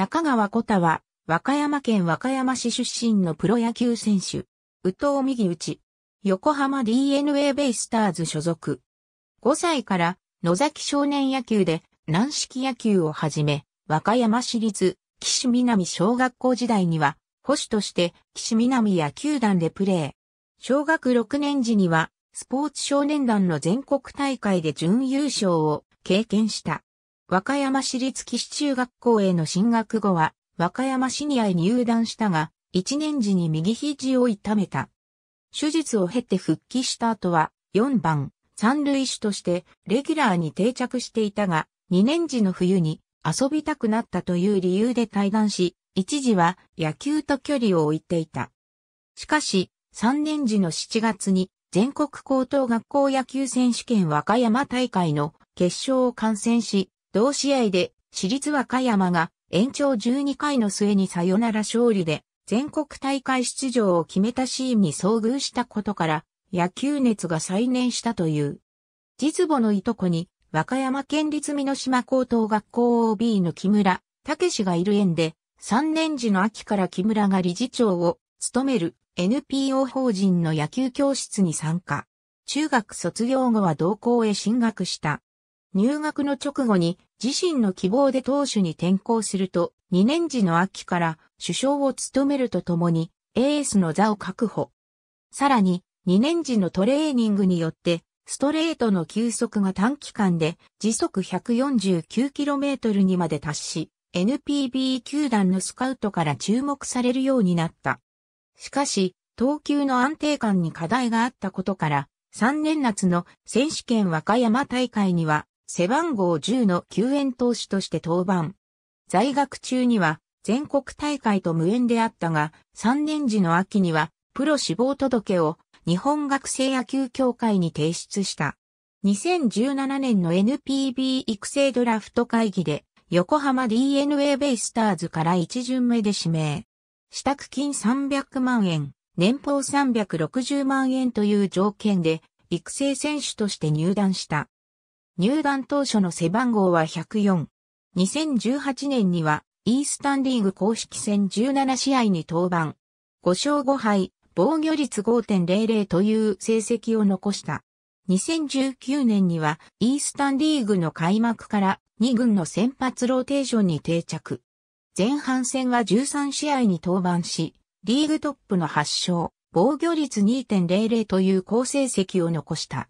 中川小田は、和歌山県和歌山市出身のプロ野球選手。宇藤右内。横浜 DNA ベイスターズ所属。5歳から野崎少年野球で軟式野球をはじめ、和歌山市立岸南小学校時代には、保守として岸南野球団でプレー。小学6年時には、スポーツ少年団の全国大会で準優勝を経験した。和歌山市立岸中学校への進学後は、和歌山市に会へ入団したが、1年時に右肘を痛めた。手術を経て復帰した後は、4番、三塁手として、レギュラーに定着していたが、2年時の冬に遊びたくなったという理由で退団し、一時は野球と距離を置いていた。しかし、3年時の7月に全国高等学校野球選手権和歌山大会の決勝を観戦し、同試合で、私立和歌山が延長12回の末にさよなら勝利で、全国大会出場を決めたシーンに遭遇したことから、野球熱が再燃したという。実母のいとこに、和歌山県立美濃島高等学校 OB の木村、武がいる縁で、3年時の秋から木村が理事長を務める NPO 法人の野球教室に参加。中学卒業後は同校へ進学した。入学の直後に自身の希望で投手に転校すると、2年時の秋から首相を務めるとともに、エースの座を確保。さらに、2年時のトレーニングによって、ストレートの球速が短期間で時速 149km にまで達し、NPB 球団のスカウトから注目されるようになった。しかし、投球の安定感に課題があったことから、3年夏の選手権和歌山大会には背番号10の救援投手として登板。在学中には全国大会と無縁であったが、3年時の秋にはプロ志望届を日本学生野球協会に提出した。2017年の NPB 育成ドラフト会議で横浜 DNA ベイスターズから1巡目で指名。支度金300万円、年俸360万円という条件で育成選手として入団した。入団当初の背番号は104。2018年には、イースタンリーグ公式戦17試合に登板。5勝5敗、防御率5.00という成績を残した。2019年には、イースタンリーグの開幕から2軍の先発ローテーションに定着。前半戦は13試合に登板し、リーグトップの8勝、防御率2.00という好成績を残した。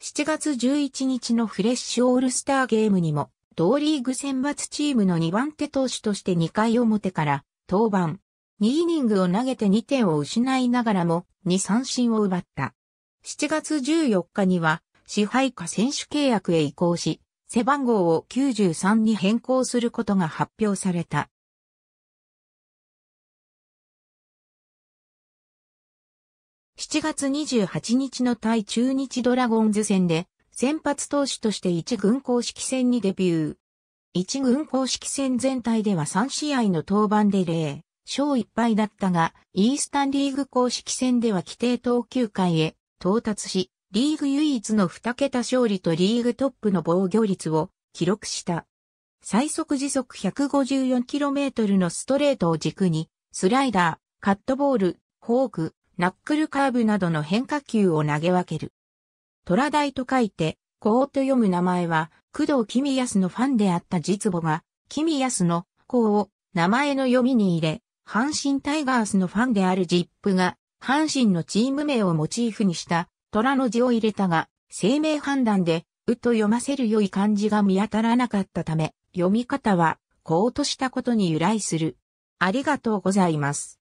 7月11日のフレッシュオールスターゲームにも、同リーグ選抜チームの2番手投手として2回表から登板。2イニングを投げて2点を失いながらも2三振を奪った。7月14日には支配下選手契約へ移行し、背番号を93に変更することが発表された。7月28日の対中日ドラゴンズ戦で、先発投手として一軍公式戦にデビュー。一軍公式戦全体では3試合の登板で0勝1敗だったが、イースタンリーグ公式戦では規定投球回へ到達し、リーグ唯一の2桁勝利とリーグトップの防御率を記録した。最速時速 154km のストレートを軸に、スライダー、カットボール、フォーク、ナックルカーブなどの変化球を投げ分ける。虎大と書いて、こうと読む名前は、工藤君康のファンであった実母が、君康の、こうを、名前の読みに入れ、阪神タイガースのファンであるジップが、阪神のチーム名をモチーフにした、虎の字を入れたが、生命判断で、うと読ませる良い漢字が見当たらなかったため、読み方は、こうとしたことに由来する。ありがとうございます。